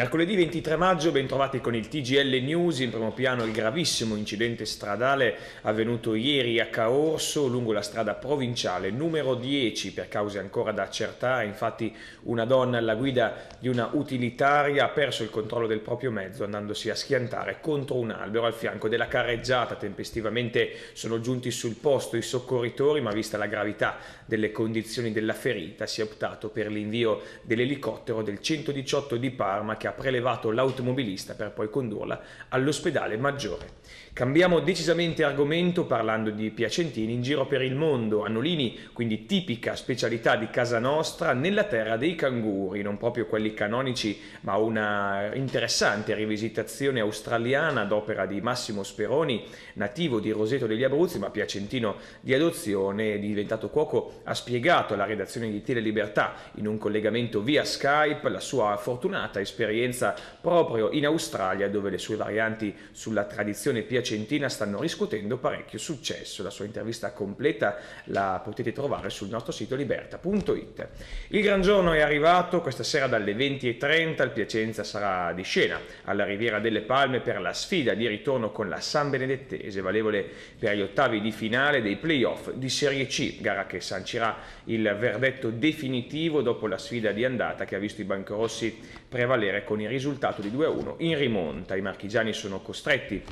Mercoledì 23 maggio, bentrovati con il TGL News, in primo piano il gravissimo incidente stradale avvenuto ieri a Caorso lungo la strada provinciale numero 10 per cause ancora da accertare, infatti una donna alla guida di una utilitaria ha perso il controllo del proprio mezzo andandosi a schiantare contro un albero al fianco della carreggiata, tempestivamente sono giunti sul posto i soccorritori ma vista la gravità delle condizioni della ferita si è optato per l'invio dell'elicottero del 118 di Parma che ha ha prelevato l'automobilista per poi condurla all'ospedale maggiore. Cambiamo decisamente argomento parlando di Piacentini in giro per il mondo, annolini, quindi tipica specialità di casa nostra, nella terra dei canguri, non proprio quelli canonici, ma una interessante rivisitazione australiana d'opera di Massimo Speroni, nativo di Roseto degli Abruzzi, ma piacentino di adozione, diventato cuoco, ha spiegato alla redazione di Tele Libertà in un collegamento via Skype la sua fortunata esperienza esperienza proprio in Australia dove le sue varianti sulla tradizione piacentina stanno riscuotendo parecchio successo. La sua intervista completa la potete trovare sul nostro sito liberta.it. Il gran giorno è arrivato questa sera dalle 20.30, il Piacenza sarà di scena alla Riviera delle Palme per la sfida di ritorno con la San Benedettese, valevole per gli ottavi di finale dei playoff di Serie C, gara che sancirà il verdetto definitivo dopo la sfida di andata che ha visto i bancorossi prevalere con il risultato di 2-1 in rimonta. I marchigiani sono costretti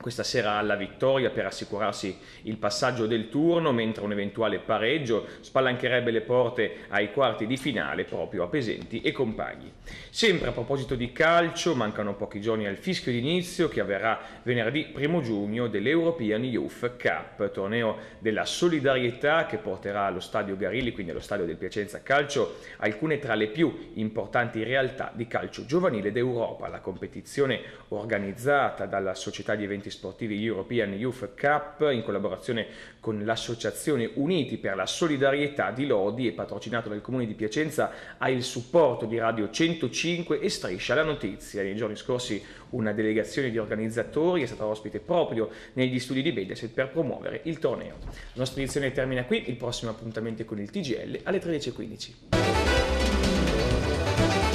questa sera alla vittoria per assicurarsi il passaggio del turno, mentre un eventuale pareggio spalancherebbe le porte ai quarti di finale proprio a Pesenti e compagni. Sempre a proposito di calcio, mancano pochi giorni al fischio d'inizio che avverrà venerdì 1 giugno dell'European Youth Cup, torneo della solidarietà che porterà allo stadio Garilli, quindi allo stadio del Piacenza Calcio, alcune tra le più importanti realtà di calcio giovanile d'Europa. La competizione organizzata dalla società di eventi eventi sportivi European Youth Cup in collaborazione con l'associazione Uniti per la solidarietà di Lodi e patrocinato dal Comune di Piacenza ha il supporto di Radio 105 e Striscia la Notizia. Nei giorni scorsi una delegazione di organizzatori è stata ospite proprio negli studi di Mediaset per promuovere il torneo. La nostra edizione termina qui, il prossimo appuntamento è con il TGL alle 13.15.